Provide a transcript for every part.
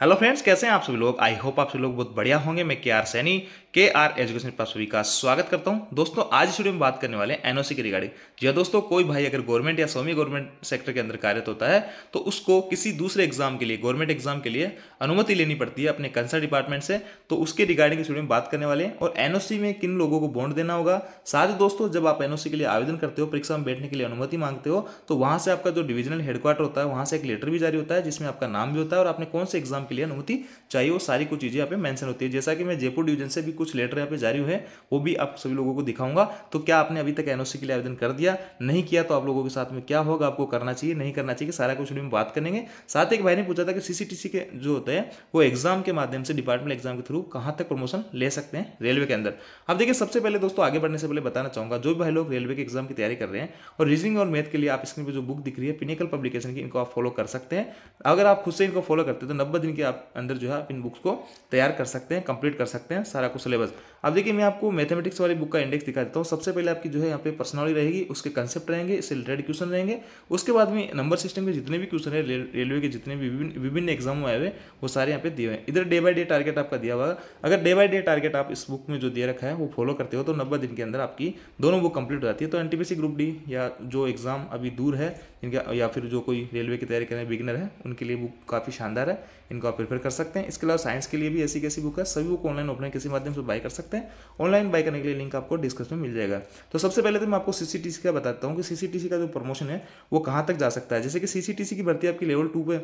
hello friends कैसे हैं आप सभी लोग आई होप आप सभी लोग बहुत बढ़िया होंगे मैं के आर सैनी के आर एजुकेशन पास का स्वागत करता हूं दोस्तों आज स्टूडियो में बात करने वाले हैं एनओसी के रिगार्डिंग या दोस्तों कोई भाई अगर गवर्नमेंट या स्वामी गवर्नमेंट सेक्टर के अंदर कार्यरत होता है तो उसको किसी दूसरे एग्जाम के लिए गवर्नमेंट एग्जाम के लिए अनुमति लेनी पड़ती है अपने कंसर्न डिपार्टमेंट से तो उसके रिगार्डिंग स्टूडियो में बात करने वाले हैं और एनओसी में किन लोगों को बॉन्ड देना होगा साथ ही दोस्तों जब आप एनओसी के लिए आवेदन करते हो परीक्षा में बैठने के लिए अनुमति मांगते हो तो वहां से आपका जो डिविजनल हेडक्वार्टर होता है वहां से एक लेटर भी जारी होता है जिसमें आपका नाम भी होता है और आपने कौन से एग्जाम के लिए अनुमति चाहिए वो सारी कुछ चीजें यहाँ पे मैंशन होती है जैसा कि मैं जयपुर डिवीजन से भी कुछ कुछ लेटर यहाँ पे जारी हुए वो भी आप सभी लोगों को दिखाऊंगा तो क्या आपने अभी तक एनओसी के लिए आवेदन कर दिया नहीं किया तो आप लोगों के साथ में क्या होगा आपको करना चाहिए नहीं करना चाहिए सारा कुछ में बात करेंगे साथ एक भाई ने पूछा था कि सीसीटीसी के जो होते हैं वो एग्जाम के माध्यम से डिपार्टमेंट एग्जाम के थ्रू कहाँ तक प्रमोशन ले सकते हैं रेलवे के अंदर अब देखिए सबसे पहले दोस्तों आगे बढ़ने से पहले बताना चाहूंगा जो भाई लोग रेलवे के एग्जाम की तैयारी कर रहे हैं और रीजनिंग और मैथ के लिए आप स्क्रीन पर जो बुक दिख रही है पिनेकल पब्लिकेशन की इनको आप फॉलो कर सकते हैं अगर आप खुद से इनको फॉलो करते हैं तो नब्बे दिन के आप अंदर जो है आप इन बुक्स को तैयार कर सकते हैं कंप्लीट कर सकते हैं सारा कुछ syllabus अब देखिए मैं आपको मैथमेटिक्स वाली बुक का इंडेक्स दिखा देता हूँ सबसे पहले आपकी जो है यहाँ पे पर्सनलिटी रहेगी उसके कंसेप्ट रहेंगे इससे रिलेटेड क्वेश्चन रहेंगे उसके बाद में नंबर सिस्टम के जितने भी क्वेश्चन है रेलवे के जितने भी विभिन्न एग्जाम आए हुए वो सारे यहाँ पे दिए हुए हैं इधर डे बाई डे टारगेट आपका दिया हुआ अगर डे बाई डे टारगेट आप इस बुक में जो दिया रखा है वो फॉलो करते हो तो नब्बे दिन के अंदर आपकी दोनों बुक कंप्लीट हो जाती है तो एन ग्रुप डी या जो एग्जाम अभी दूर है इनका या फिर जो कोई रेलवे की तैयारी करने बिगनर है उनके लिए बुक काफ़ी शानदार है इनको आप प्रिफर कर सकते हैं इसके अलावा साइंस के लिए भी ऐसी कैसी बुक है सभी बुक ऑनलाइन ओपन किसी माध्यम से बाय कर सकते हैं सकते हैं ऑनलाइन बाय करने के लिए लिंक आपको डिस्क्रिप्शन में मिल जाएगा तो सबसे पहले तो मैं आपको सीसीटीसी का बताता हूँ कि सीसीटीसी का जो प्रमोशन है वो कहाँ तक जा सकता है जैसे कि सीसीटीसी की भर्ती आपकी लेवल टू पे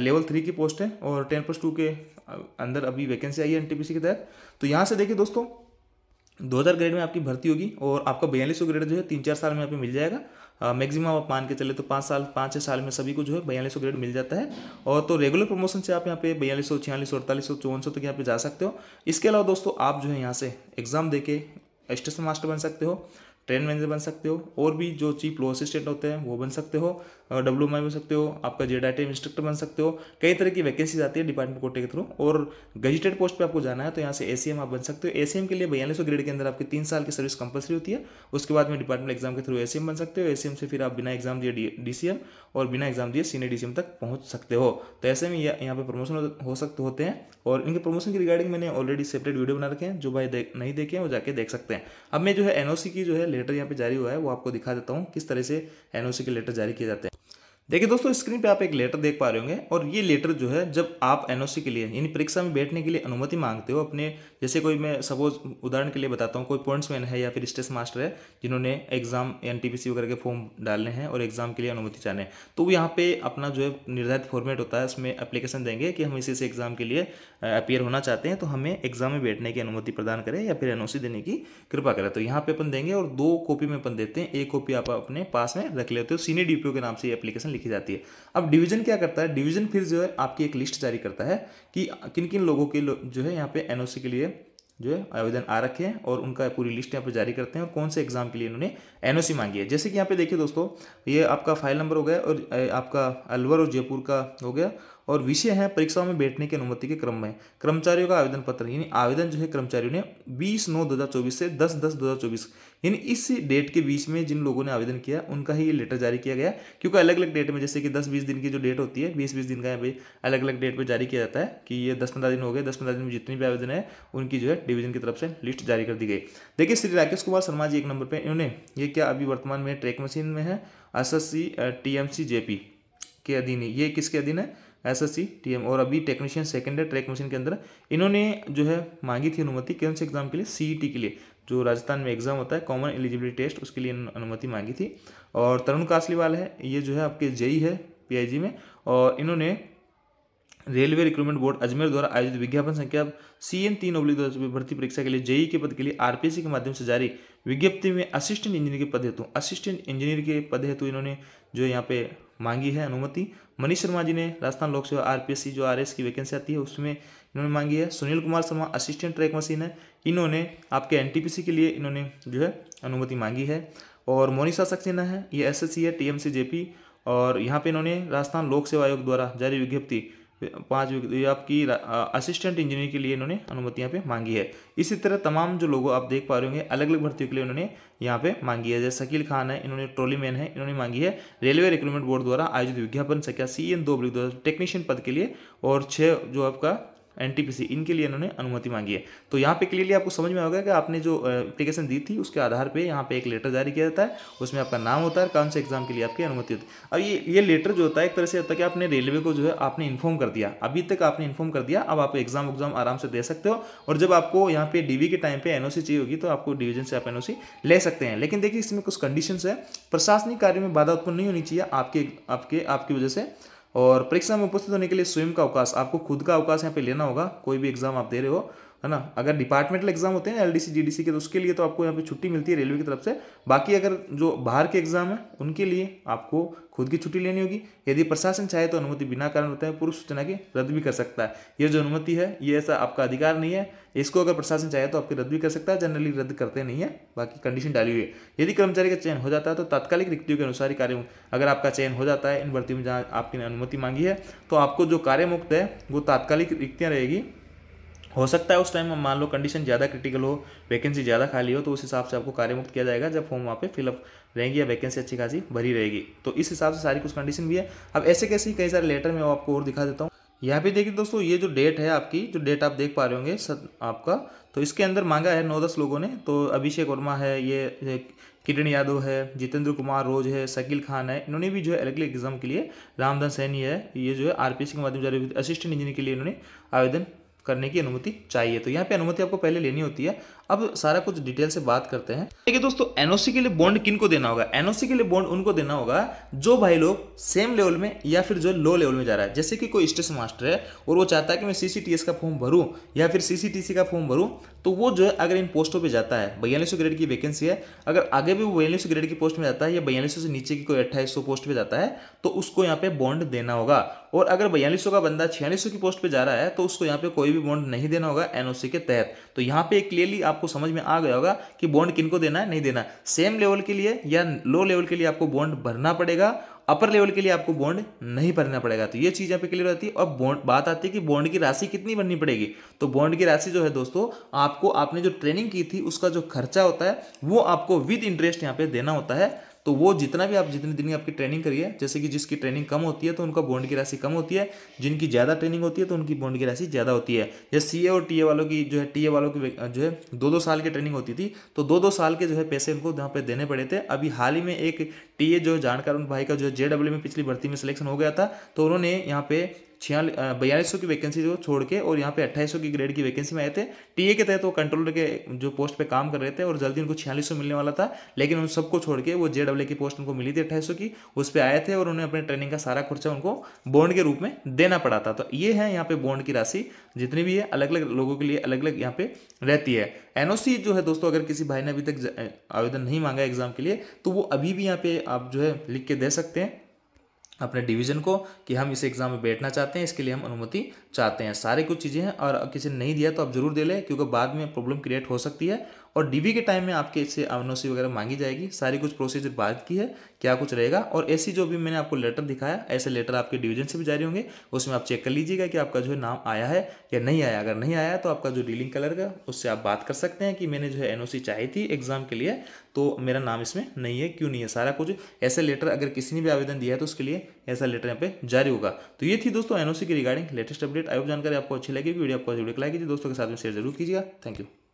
लेवल थ्री की पोस्ट है और टेन प्लस टू के अंदर अभी वैकेंसी आई है एनटीपीसी के तहत तो यहाँ से देखिए दोस्तों दो ग्रेड में आपकी भर्ती होगी और आपका बयालीस ग्रेड जो है तीन चार साल में आपको मिल जाएगा मैक्सिमम आप मान के चले तो पाँच साल पाँच छः साल में सभी को जो है बयालीस ग्रेड मिल जाता है और तो रेगुलर प्रमोशन से आप यहाँ पे बयालीस सौ छियालीस सौ अड़तालीस सौ चौवन सौ तक यहाँ पे जा सकते हो इसके अलावा दोस्तों आप जो है यहाँ से एग्ज़ाम दे के स्टेशन मास्टर बन सकते हो ट्रेन मैनेजर बन सकते हो और भी जो चीफ लो असिस्टेंट होते हैं वो बन सकते हो डब्ल्यू में सकते हो आपका जे आई इंस्ट्रक्टर बन सकते हो कई तरह की वैकेंसीज आती है डिपार्टमेंट कोटे के थ्रू और गजिटेड पोस्ट पर आपको जाना है तो यहाँ से ए आप बन सकते हो ए के लिए बयालीस ग्रेड के अंदर आपकी तीन साल की सर्विस कंपलसरी होती है उसके बाद में डिपार्टमेंट एग्जाम के थ्रू ए बन सकते हो ए से फिर आप बिना एग्जाम दिए डी और बिना एग्जाम दिए सीनियर डी तक पहुँच सकते हो तो ऐसे में यहाँ पर प्रमोशन हो सकते होते हैं और इनके प्रमोशन की रिगार्डिंग मैंने ऑलरेडी सेपरेट वीडियो बना रखे हैं जो भाई देख, नहीं देखे वो जाके देख सकते हैं अब मैं जो है एनओसी की जो है लेटर यहाँ पे जारी हुआ है वो आपको दिखा देता हूँ किस तरह से एनओसी के लेटर जारी किए जाते हैं देखिए दोस्तों स्क्रीन पे आप एक लेटर देख पा रहे होंगे और ये लेटर जो है जब आप एनओसी के लिए यानी परीक्षा में बैठने के लिए अनुमति मांगते हो अपने जैसे कोई मैं सपोज उदाहरण के लिए बताता हूँ कोई पॉइंट्समैन है या फिर स्टेशन मास्टर है जिन्होंने एग्जाम एन टी वगैरह के फॉर्म डालने हैं और एग्जाम के लिए अनुमति चाहने तो तो यहाँ पे अपना जो है निर्धारित फॉर्मेट होता है उसमें अप्लीकेशन देंगे कि हम इसी से एग्जाम के लिए अपियर होना चाहते हैं तो हमें एग्जाम में बैठने की अनुमति प्रदान करें या फिर एन देने की कृपा करें तो यहाँ पे अपन देंगे और दो कॉपी में अपन देते हैं एक कॉपी आप अपने पास में रख लेते हो सीनियर डीपीओ के नाम से ये एप्लीकेशन लिखी जाती है अब डिवीजन क्या करता है डिवीजन फिर जो है आपकी एक लिस्ट जारी करता है कि किन किन लोगों के लो, जो है यहाँ पे एनओसी के लिए जो है आवेदन आ रखे हैं और उनका पूरी लिस्ट यहाँ पर जारी करते हैं और कौन से एग्जाम के लिए इन्होंने एनओसी मांगी है जैसे कि यहाँ पे देखिए दोस्तों ये आपका फाइल नंबर हो गया और आपका अलवर और जयपुर का हो गया और विषय है परीक्षाओं में बैठने की अनुमति के क्रम में कर्मचारियों का आवेदन पत्र यानी आवेदन जो है कर्मचारियों ने बीस नौ दो से दस दस दो यानी इस डेट के बीच में जिन लोगों ने आवेदन किया उनका ही ये लेटर जारी किया गया क्योंकि अलग अलग डेट में जैसे कि दस बीस दिन की जो डेट होती है बीस बीस दिन का भाई अलग अलग डेट पर जारी किया जाता है कि ये दस पंद्रह दिन हो गए दस पंद्रह दिन में जितने भी आवेदन है उनकी जो है डिवीजन की तरफ से लिस्ट जारी कर दी गई देखिए श्री राकेश कुमार शर्मा जी एक नंबर पर इन्होंने ये क्या अभी वर्तमान में ट्रेक मशीन में है S S C T M C के अधीन है ये किसके अधीन है एसएससी टीएम और अभी टेक्नीशियन सेकेंडरी ट्रैक मशीन के अंदर इन्होंने जो है मांगी थी अनुमति कौन से एग्जाम के लिए सीईटी e के लिए जो राजस्थान में एग्जाम होता है कॉमन एलिजिबिलिटी टेस्ट उसके लिए अनुमति मांगी थी और तरुण कासलीवाल है ये जो है आपके जेई है पीआईजी में और इन्होंने रेलवे रिक्रूटमेंट बोर्ड अजमेर द्वारा आयोजित विज्ञापन संख्या सी एन तीन ओब्लिक भर्ती परीक्षा के लिए जेई के पद के लिए आरपीएससी के माध्यम से जारी विज्ञप्ति में असिस्टेंट इंजीनियर के पद हेतु असिस्टेंट इंजीनियर के पद हेतु इन्होंने जो यहाँ पे मांगी है अनुमति मनीष शर्मा जी ने राजस्थान लोक सेवा आरपीएससी जो आरएस की वैकेंसी आती है उसमें इन्होंने मांगी है Sunil Kumar Sharma assistant track machine है इन्होंने आपके एनटीपीसी के लिए इन्होंने जो है अनुमति मांगी है और मोनिशा सक्सेना है ये एसएससी है टीएमसी जेपी और यहाँ पे इन्होंने राजस्थान लोक सेवा आयोग द्वारा जारी विज्ञप्ति पाँच ये आपकी असिस्टेंट इंजीनियर के लिए इन्होंने अनुमति यहाँ पे मांगी है इसी तरह तमाम जो लोगों आप देख पा रहे होंगे अलग अलग भर्तियों के लिए उन्होंने यहाँ पे मांगी है जैसे शकील खान है इन्होंने ट्रोली मैन है इन्होंने मांगी है रेलवे रिक्रूटमेंट बोर्ड द्वारा आयोजित विज्ञापन संख्या सी एन दो टेक्नीशियन पद के लिए और छः जो आपका एनटीपीसी इनके लिए इन्होंने अनुमति मांगी है तो यहाँ पे क्लियरली आपको समझ में आ गया कि आपने जो एप्लीकेशन दी थी उसके आधार पे यहाँ पे एक लेटर जारी किया जाता है उसमें आपका नाम होता है कौन से एग्जाम के लिए आपकी अनुमति होती है अब ये ये लेटर जो होता है एक तरह से होता है कि आपने रेलवे को जो है आपने इन्फॉर्म कर दिया अभी तक आपने इन्फॉर्म कर दिया अब आप एग्जाम वग्जाम आराम से दे सकते हो और जब आपको यहाँ पे डीवी के टाइम पर एन चाहिए होगी तो आपको डिवीजन से आप एनओसी ले सकते हैं लेकिन देखिए इसमें कुछ कंडीशन है प्रशासनिक कार्य में बाधा उत्पन्न नहीं होनी चाहिए आपके आपके आपकी वजह से और परीक्षा में उपस्थित होने के लिए स्वयं का अवकाश आपको खुद का अवकाश यहाँ पे लेना होगा कोई भी एग्जाम आप दे रहे हो है ना अगर डिपार्टमेंटल एग्जाम होते हैं एलडीसी जीडीसी के तो उसके लिए तो आपको यहाँ पे छुट्टी मिलती है रेलवे की तरफ से बाकी अगर जो बाहर के एग्जाम है उनके लिए आपको खुद की छुट्टी लेनी होगी यदि प्रशासन चाहे तो अनुमति बिना कारण होते हैं पूर्व सूचना की रद्द भी कर सकता है ये जो अनुमति है ये ऐसा आपका अधिकार नहीं है इसको अगर प्रशासन चाहे तो आपकी रद्द भी कर सकता है जनरली रद्द करते नहीं है बाकी कंडीशन डाली हुई है यदि कर्मचारी का चयन हो जाता है तो तात्कालिक रिक्तियों के अनुसार ही कार्य अगर आपका चयन हो जाता है इन भर्ती में जहाँ आपकी अनुमति मांगी है तो आपको जो कार्य मुक्त है वो तात्कालिक रिक्तियाँ रहेगी हो सकता है उस टाइम में मान लो कंडीशन ज़्यादा क्रिटिकल हो वैकेंसी ज़्यादा खाली हो तो उस हिसाब से आपको कार्यमुक्त किया जाएगा जब फॉर्म वहाँ पे फिलअप रहेंगी या वैकेंसी अच्छी खासी भरी रहेगी तो इस हिसाब से सारी कुछ कंडीशन भी है अब ऐसे कैसे कई सारे लेटर में आपको और दिखा देता हूँ यहाँ पे देखिए दोस्तों ये जो डेट है आपकी जो डेट आप देख पा रहे होंगे आपका तो इसके अंदर मांगा है नौ दस लोगों ने तो अभिषेक वर्मा है ये किरण यादव है जितेंद्र कुमार रोज है शकील खान है इन्होंने भी जो है अलग अलग एग्जाम के लिए रामधन सैनी है ये जो है आरपीएससी के माध्यम जारी असिस्टेंट इंजीनियर के लिए इन्होंने आवेदन करने की अनुमति चाहिए तो यहाँ पे अनुमति आपको पहले लेनी होती है अब सारा कुछ डिटेल से बात करते हैं देखिए दोस्तों एनओसी के लिए बॉन्ड किन को देना होगा एनओसी के लिए बॉन्ड उनको देना होगा जो भाई लोग सेम लेवल में या फिर जो लो लेवल में जा रहा है जैसे कि कोई स्टेशन मास्टर है और वो चाहता है कि मैं सीसीटीएस का फॉर्म भरू या फिर सीसीटीसी का फॉर्म भरू तो वो जो है अगर इन पोस्टों पर जाता है बयालीस ग्रेड की वैकेंसी है अगर आगे भी वो बयालीस ग्रेड की पोस्ट में जाता है या बयालीस से नीचे की कोई अट्ठाईस पोस्ट पर जाता है तो उसको यहाँ पे बॉन्ड देना होगा और अगर बयालीस का बंदा छियालीस की पोस्ट पर जा रहा है तो उसको यहाँ पे कोई भी बॉन्ड नहीं देना होगा एनओसी के तहत तो यहाँ पे क्लियरली आप आपको समझ में आ गया होगा कि बॉन्ड किन को देना है नहीं देना सेम लेवल के लिए या लो लेवल के लिए आपको बॉन्ड भरना पड़ेगा अपर लेवल के लिए आपको बॉन्ड नहीं भरना पड़ेगा तो ये चीज़ यहाँ पे क्लियर रहती है और बॉन्ड बात आती है कि बॉन्ड की राशि कितनी भरनी पड़ेगी तो बॉन्ड की राशि जो है दोस्तों आपको आपने जो ट्रेनिंग की थी उसका जो खर्चा होता है वो आपको विद इंटरेस्ट यहाँ पे देना होता है तो वो जितना भी आप जितने दिन आपकी ट्रेनिंग करिए जैसे कि जिसकी ट्रेनिंग कम होती है तो उनका बॉन्ड की राशि कम होती है जिनकी ज़्यादा ट्रेनिंग होती है तो उनकी बॉन्ड की राशि ज़्यादा होती है जैसे सी और टी वालों की जो है टी वालों की जो है दो दो साल की ट्रेनिंग होती थी तो दो दो साल के जो है पैसे उनको यहाँ पर देने पड़े थे अभी हाल ही में एक टी जो जानकार उन भाई का जो है जे में पिछली भर्ती में सिलेक्शन हो गया था तो उन्होंने यहाँ पे छियाली बयालीस की वैकेंसी जो छोड़ के और यहाँ पे अट्ठाईस की ग्रेड की वैकेंसी में आए थे टीए के तहत वो कंट्रोलर के जो पोस्ट पे काम कर रहे थे और जल्दी उनको छियालीस मिलने वाला था लेकिन उन सबको छोड़ के वो जे की पोस्ट उनको मिली थी अट्ठाईस की उस पर आए थे और उन्हें अपने ट्रेनिंग का सारा खर्चा उनको बॉन्ड के रूप में देना पड़ा था तो ये है यहाँ पे बॉन्ड की राशि जितनी भी है अलग अलग लोगों के लिए अलग अलग यहाँ पे रहती है एनओसी जो है दोस्तों अगर किसी भाई ने अभी तक आवेदन नहीं मांगा एग्जाम के लिए तो वो अभी भी यहाँ पे आप जो है लिख के दे सकते हैं अपने डिवीजन को कि हम इस एग्ज़ाम में बैठना चाहते हैं इसके लिए हम अनुमति चाहते हैं सारी कुछ चीज़ें हैं और किसी ने नहीं दिया तो आप ज़रूर दे लें क्योंकि बाद में प्रॉब्लम क्रिएट हो सकती है और डीवी के टाइम में आपके इससे एनओसी वगैरह मांगी जाएगी सारी कुछ प्रोसीजर बात की है क्या कुछ रहेगा और ऐसी जो भी मैंने आपको लेटर दिखाया ऐसे लेटर आपके डिवीजन से भी जारी होंगे उसमें आप चेक कर लीजिएगा कि आपका जो है नाम आया है या नहीं आया अगर नहीं आया तो आपका जो डीलिंग कलर का उससे आप बात कर सकते हैं कि मैंने जो है एन चाहिए थी एग्जाम के लिए तो मेरा नाम इसमें नहीं है क्यों नहीं है सारा कुछ ऐसे लेटर अगर किसी ने भी आवेदन दिया है तो उसके लिए ऐसा लेटर यहाँ पे जारी होगा तो ये थी दोस्तों एनओसी की रिगार्डिंग लेटेस्ट अपडेट आयोग जानकारी आपको अच्छी लगेगी वीडियो आपको वीडियो लाइक कीजिए दोस्तों के साथ में शेयर जरूर कीजिएगा थैंक यू